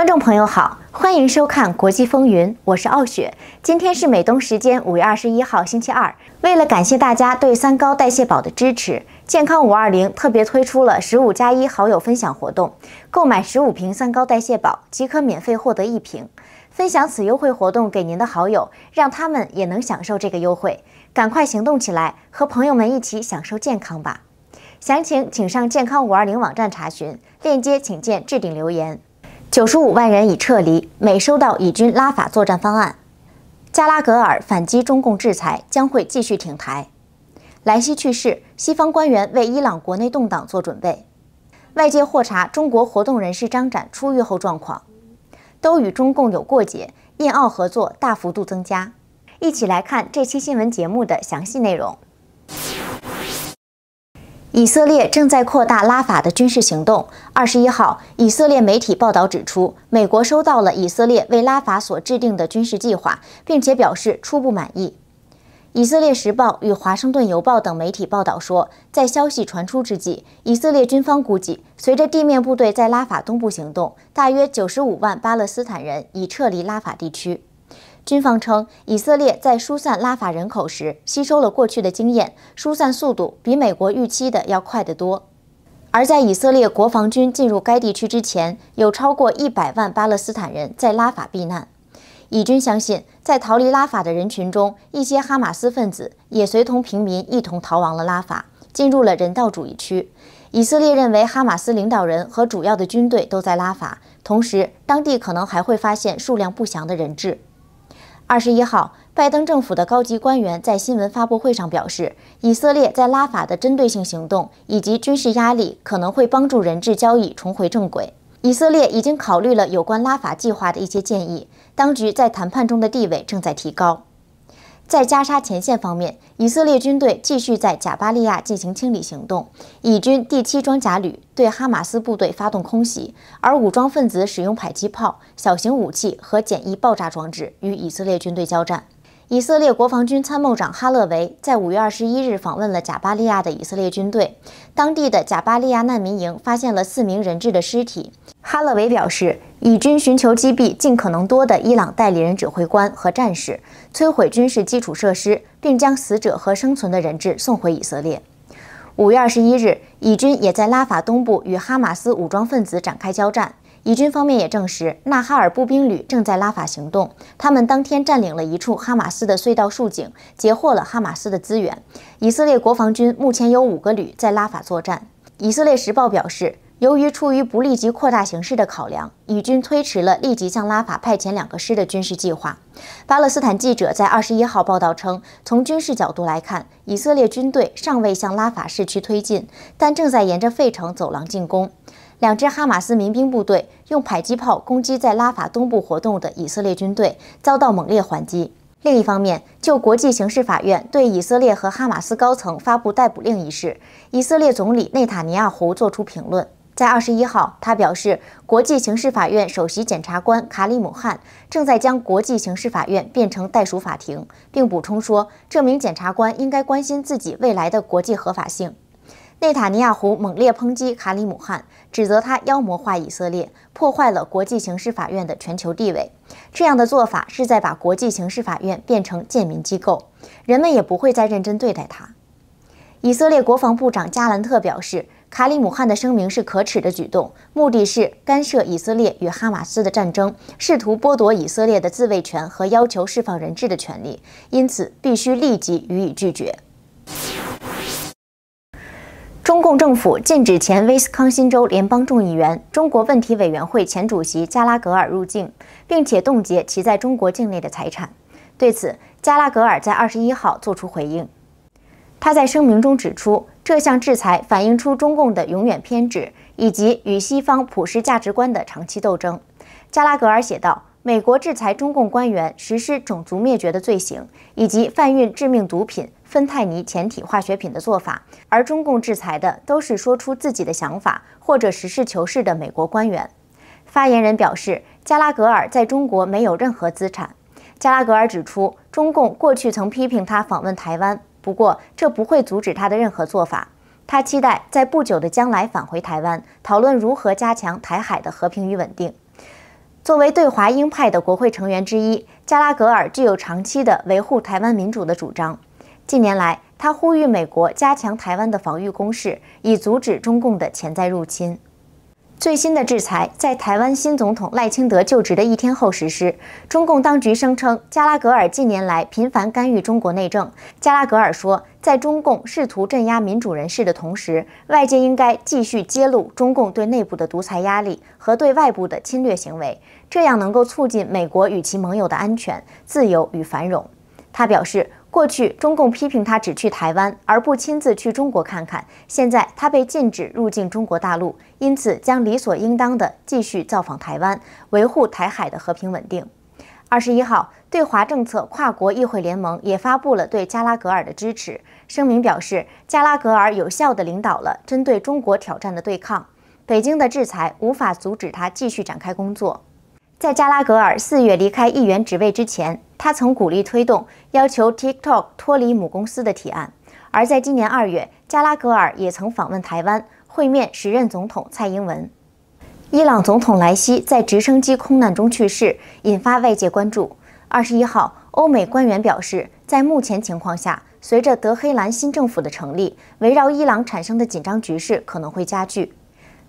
观众朋友好，欢迎收看《国际风云》，我是傲雪。今天是美东时间五月二十一号星期二。为了感谢大家对三高代谢宝的支持，健康五二零特别推出了十五加一好友分享活动。购买十五瓶三高代谢宝即可免费获得一瓶，分享此优惠活动给您的好友，让他们也能享受这个优惠。赶快行动起来，和朋友们一起享受健康吧。详情请上健康五二零网站查询，链接请见置顶留言。九十五万人已撤离。美收到以军拉法作战方案。加拉格尔反击中共制裁将会继续挺台。莱西去世，西方官员为伊朗国内动荡做准备。外界获查中国活动人士张展出狱后状况，都与中共有过节。印澳合作大幅度增加。一起来看这期新闻节目的详细内容。以色列正在扩大拉法的军事行动。二十一号，以色列媒体报道指出，美国收到了以色列为拉法所制定的军事计划，并且表示初步满意。以色列时报与华盛顿邮报等媒体报道说，在消息传出之际，以色列军方估计，随着地面部队在拉法东部行动，大约九十五万巴勒斯坦人已撤离拉法地区。军方称，以色列在疏散拉法人口时吸收了过去的经验，疏散速度比美国预期的要快得多。而在以色列国防军进入该地区之前，有超过一百万巴勒斯坦人在拉法避难。以军相信，在逃离拉法的人群中，一些哈马斯分子也随同平民一同逃亡了拉法，进入了人道主义区。以色列认为，哈马斯领导人和主要的军队都在拉法，同时当地可能还会发现数量不详的人质。二十一号，拜登政府的高级官员在新闻发布会上表示，以色列在拉法的针对性行动以及军事压力可能会帮助人质交易重回正轨。以色列已经考虑了有关拉法计划的一些建议，当局在谈判中的地位正在提高。在加沙前线方面，以色列军队继续在贾巴利亚进行清理行动。以军第七装甲旅对哈马斯部队发动空袭，而武装分子使用迫击炮、小型武器和简易爆炸装置与以色列军队交战。以色列国防军参谋长哈勒维在五月二十一日访问了贾巴利亚的以色列军队。当地的贾巴利亚难民营发现了四名人质的尸体。哈勒维表示，以军寻求击毙尽可能多的伊朗代理人指挥官和战士，摧毁军事基础设施，并将死者和生存的人质送回以色列。五月二十一日，以军也在拉法东部与哈马斯武装分子展开交战。以军方面也证实，纳哈尔步兵旅正在拉法行动。他们当天占领了一处哈马斯的隧道竖井，截获了哈马斯的资源。以色列国防军目前有五个旅在拉法作战。以色列时报表示，由于出于不立即扩大形势的考量，以军推迟了立即向拉法派遣两个师的军事计划。巴勒斯坦记者在二十一号报道称，从军事角度来看，以色列军队尚未向拉法市区推进，但正在沿着费城走廊进攻。两支哈马斯民兵部队用迫击炮攻击在拉法东部活动的以色列军队，遭到猛烈还击。另一方面，就国际刑事法院对以色列和哈马斯高层发布逮捕令一事，以色列总理内塔尼亚胡作出评论。在二十一号，他表示，国际刑事法院首席检察官卡里姆·汉正在将国际刑事法院变成袋鼠法庭，并补充说，这名检察官应该关心自己未来的国际合法性。内塔尼亚胡猛烈抨击卡里姆汗，指责他妖魔化以色列，破坏了国际刑事法院的全球地位。这样的做法是在把国际刑事法院变成贱民机构，人们也不会再认真对待他。以色列国防部长加兰特表示，卡里姆汗的声明是可耻的举动，目的是干涉以色列与哈马斯的战争，试图剥夺以色列的自卫权和要求释放人质的权利，因此必须立即予以拒绝。中共政府禁止前威斯康辛州联邦众议员、中国问题委员会前主席加拉格尔入境，并且冻结其在中国境内的财产。对此，加拉格尔在二十一号作出回应。他在声明中指出，这项制裁反映出中共的永远偏执以及与西方普世价值观的长期斗争。加拉格尔写道：“美国制裁中共官员实施种族灭绝的罪行，以及贩运致命毒品。”芬太尼前体化学品的做法，而中共制裁的都是说出自己的想法或者实事求是的美国官员。发言人表示，加拉格尔在中国没有任何资产。加拉格尔指出，中共过去曾批评他访问台湾，不过这不会阻止他的任何做法。他期待在不久的将来返回台湾，讨论如何加强台海的和平与稳定。作为对华鹰派的国会成员之一，加拉格尔具有长期的维护台湾民主的主张。近年来，他呼吁美国加强台湾的防御攻势，以阻止中共的潜在入侵。最新的制裁在台湾新总统赖清德就职的一天后实施。中共当局声称，加拉格尔近年来频繁干预中国内政。加拉格尔说，在中共试图镇压民主人士的同时，外界应该继续揭露中共对内部的独裁压力和对外部的侵略行为，这样能够促进美国与其盟友的安全、自由与繁荣。他表示。过去，中共批评他只去台湾而不亲自去中国看看。现在，他被禁止入境中国大陆，因此将理所应当的继续造访台湾，维护台海的和平稳定。二十一号，对华政策跨国议会联盟也发布了对加拉格尔的支持声明，表示加拉格尔有效地领导了针对中国挑战的对抗，北京的制裁无法阻止他继续展开工作。在加拉格尔四月离开议员职位之前。他曾鼓励推动要求 TikTok 脱离母公司的提案，而在今年二月，加拉格尔也曾访问台湾，会面时任总统蔡英文。伊朗总统莱西在直升机空难中去世，引发外界关注。二十一号，欧美官员表示，在目前情况下，随着德黑兰新政府的成立，围绕伊朗产生的紧张局势可能会加剧。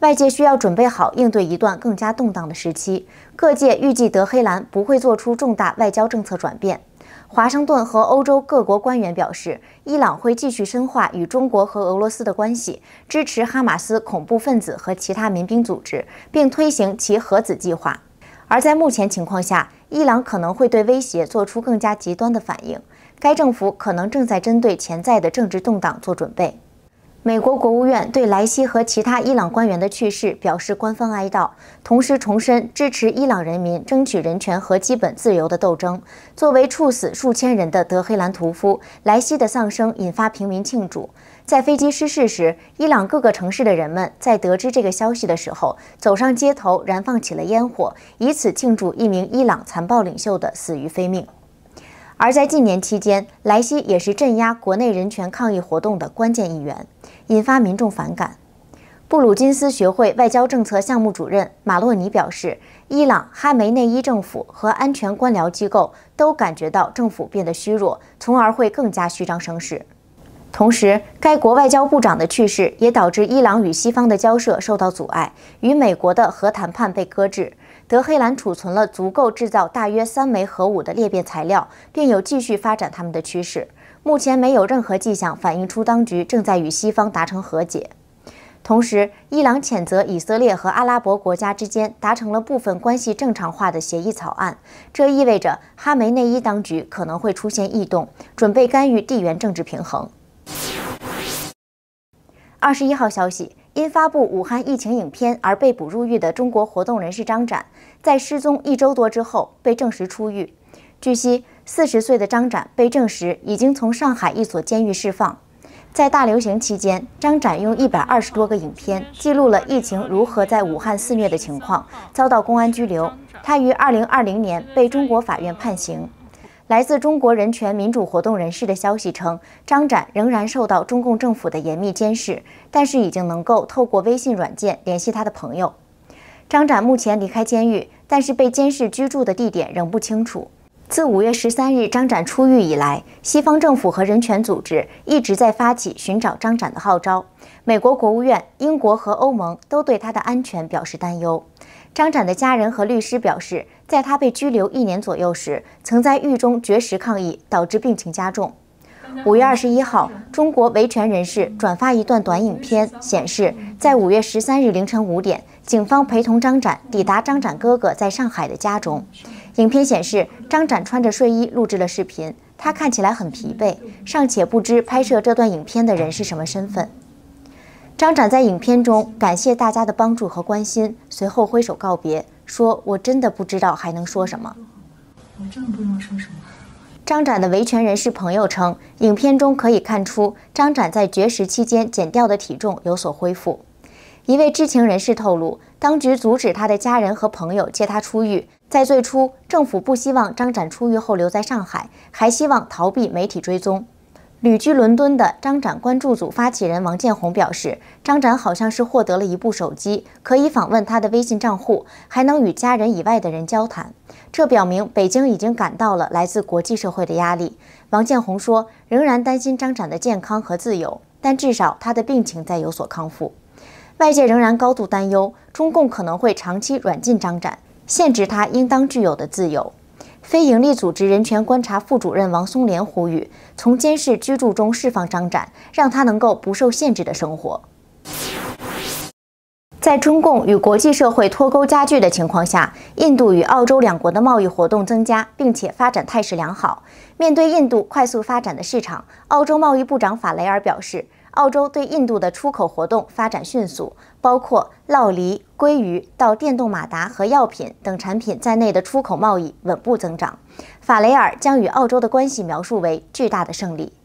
外界需要准备好应对一段更加动荡的时期。各界预计德黑兰不会做出重大外交政策转变。华盛顿和欧洲各国官员表示，伊朗会继续深化与中国和俄罗斯的关系，支持哈马斯恐怖分子和其他民兵组织，并推行其核子计划。而在目前情况下，伊朗可能会对威胁做出更加极端的反应。该政府可能正在针对潜在的政治动荡做准备。美国国务院对莱西和其他伊朗官员的去世表示官方哀悼，同时重申支持伊朗人民争取人权和基本自由的斗争。作为处死数千人的德黑兰屠夫，莱西的丧生引发平民庆祝。在飞机失事时，伊朗各个城市的人们在得知这个消息的时候，走上街头燃放起了烟火，以此庆祝一名伊朗残暴领袖的死于非命。而在近年期间，莱西也是镇压国内人权抗议活动的关键一员。引发民众反感。布鲁金斯学会外交政策项目主任马洛尼表示，伊朗哈梅内伊政府和安全官僚机构都感觉到政府变得虚弱，从而会更加虚张声势。同时，该国外交部长的去世也导致伊朗与西方的交涉受到阻碍，与美国的核谈判被搁置。德黑兰储存了足够制造大约三枚核武的裂变材料，并有继续发展他们的趋势。目前没有任何迹象反映出当局正在与西方达成和解。同时，伊朗谴责以色列和阿拉伯国家之间达成了部分关系正常化的协议草案，这意味着哈梅内伊当局可能会出现异动，准备干预地缘政治平衡。二十一号消息，因发布武汉疫情影片而被捕入狱的中国活动人士张展，在失踪一周多之后被证实出狱。据悉。四十岁的张展被证实已经从上海一所监狱释放。在大流行期间，张展用一百二十多个影片记录了疫情如何在武汉肆虐的情况，遭到公安拘留。他于二零二零年被中国法院判刑。来自中国人权民主活动人士的消息称，张展仍然受到中共政府的严密监视，但是已经能够透过微信软件联系他的朋友。张展目前离开监狱，但是被监视居住的地点仍不清楚。自五月十三日张展出狱以来，西方政府和人权组织一直在发起寻找张展的号召。美国国务院、英国和欧盟都对他的安全表示担忧。张展的家人和律师表示，在他被拘留一年左右时，曾在狱中绝食抗议，导致病情加重。五月二十一号，中国维权人士转发一段短影片，显示在五月十三日凌晨五点，警方陪同张展抵达张展哥哥在上海的家中。影片显示，张展穿着睡衣录制了视频，他看起来很疲惫，尚且不知拍摄这段影片的人是什么身份。张展在影片中感谢大家的帮助和关心，随后挥手告别，说：“我真的不知道还能说什么。”“我真的不知道说什么。”张展的维权人士朋友称，影片中可以看出张展在绝食期间减掉的体重有所恢复。一位知情人士透露，当局阻止他的家人和朋友接他出狱，在最初。政府不希望张展出狱后留在上海，还希望逃避媒体追踪。旅居伦敦的张展关注组发起人王建红表示，张展好像是获得了一部手机，可以访问他的微信账户，还能与家人以外的人交谈。这表明北京已经感到了来自国际社会的压力。王建红说，仍然担心张展的健康和自由，但至少他的病情在有所康复。外界仍然高度担忧，中共可能会长期软禁张展。限制他应当具有的自由。非营利组织人权观察副主任王松莲呼吁，从监视居住中释放张展，让他能够不受限制的生活。在中共与国际社会脱钩加剧的情况下，印度与澳洲两国的贸易活动增加，并且发展态势良好。面对印度快速发展的市场，澳洲贸易部长法雷尔表示。澳洲对印度的出口活动发展迅速，包括酪梨、鲑鱼到电动马达和药品等产品在内的出口贸易稳步增长。法雷尔将与澳洲的关系描述为巨大的胜利。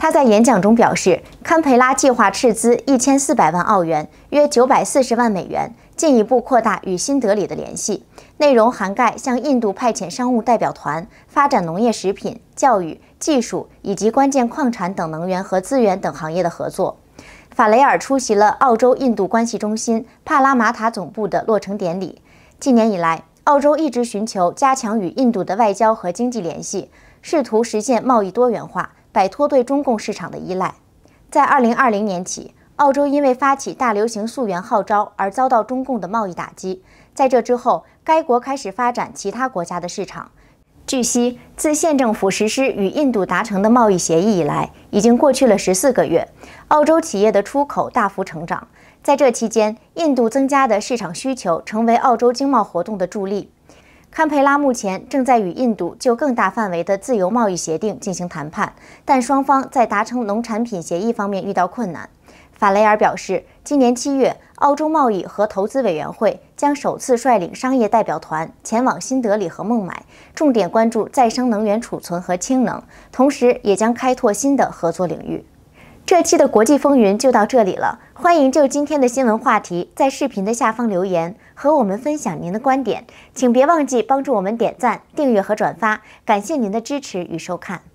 他在演讲中表示，堪培拉计划斥资一千四百万澳元（约九百四十万美元），进一步扩大与新德里的联系。内容涵盖向印度派遣商务代表团、发展农业、食品、教育、技术以及关键矿产等能源和资源等行业的合作。法雷尔出席了澳洲印度关系中心帕拉马塔总部的落成典礼。近年以来澳洲一直寻求加强与印度的外交和经济联系，试图实现贸易多元化。摆脱对中共市场的依赖。在2020年起，澳洲因为发起大流行溯源号召而遭到中共的贸易打击。在这之后，该国开始发展其他国家的市场。据悉，自县政府实施与印度达成的贸易协议以来，已经过去了十四个月，澳洲企业的出口大幅成长。在这期间，印度增加的市场需求成为澳洲经贸活动的助力。堪培拉目前正在与印度就更大范围的自由贸易协定进行谈判，但双方在达成农产品协议方面遇到困难。法雷尔表示，今年七月，澳洲贸易和投资委员会将首次率领商业代表团前往新德里和孟买，重点关注再生能源储存和氢能，同时也将开拓新的合作领域。这期的国际风云就到这里了，欢迎就今天的新闻话题在视频的下方留言。和我们分享您的观点，请别忘记帮助我们点赞、订阅和转发，感谢您的支持与收看。